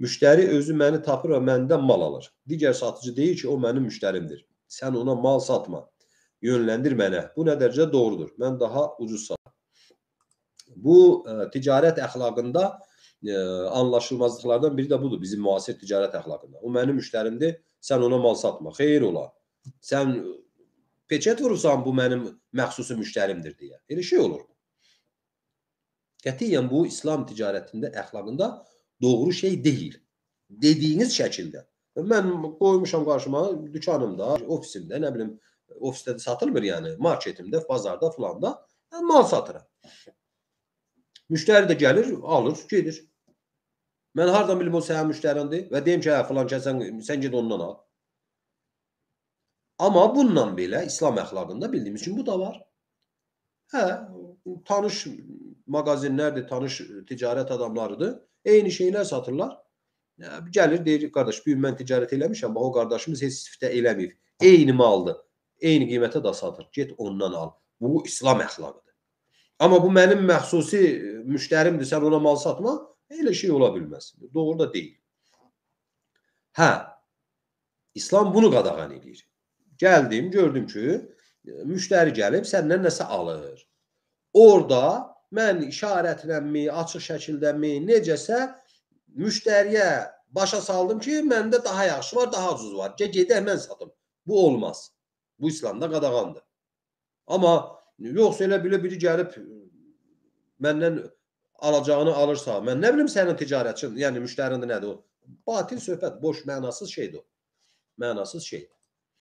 Müştəri özü məni tapır və məndən mal alır. Digər satıcı deyir ki, o mənim müştərimdir. Sən ona mal satma. Yönləndir mənə. Bu nə dərəcə doğrudur? Mən daha ucuz satıram. Bu ə, e, ticarət əxlaqında ə, e, anlaşılmazlıqlardan biri də budur bizim müasir ticarət əxlaqında. O mənim müştərimdir, sən ona mal satma. Xeyir ola. Sən peçət vurursan bu mənim məxsusi müştərimdir deyə. Elə şey olur. Qətiyyən bu İslam ticarətində əxlaqında doğru şey deyil. Dediyiniz şəkildə. Mən qoymuşam qarşıma dükanımda, ofisimdə, nə bilim, ofisdə də satılmır yəni, marketimdə, bazarda filan da mal satıram. Müştəri də gəlir, alır, gedir. Mən hardan bilim o sənin müştərindir və deyim ki, hə filan kəsən sən get ondan al. Amma bununla belə İslam əxlaqında bildiyimiz üçün bu da var. Hə, tanış magazinlerdi, tanış ticaret adamlarıydı. Eyni şeyler satırlar. Ya, gəlir deyir qardaş, bu gün mən ticarət eləmişəm, bax o qardaşımız heç istiftə eləmir. Eyni maldır. Eyni qiymətə də satır. Get ondan al. Bu İslam əxlaqıdır. Amma bu mənim məxsusi e, müştərimdir, sən ona mal satma, elə şey ola bilməz. Doğru da deyil. Hə. İslam bunu qadağan edir. Gəldim, gördüm ki, e, müştəri gəlib səndən nəsə alır. Orda mən işarətlənmi, açıq şəkildəmi, necəsə müştəriyə başa saldım ki, məndə daha yaxşı var, daha ucuz var. Gə gedək mən satım. Bu olmaz. Bu İslamda qadağandır. Amma yoxsa elə bilə biri gəlib məndən alacağını alırsa, mən nə bilim sənin ticarətçin, yəni müştərində nədir o? Batil söhbət, boş, mənasız şeydir o. Mənasız şeydir.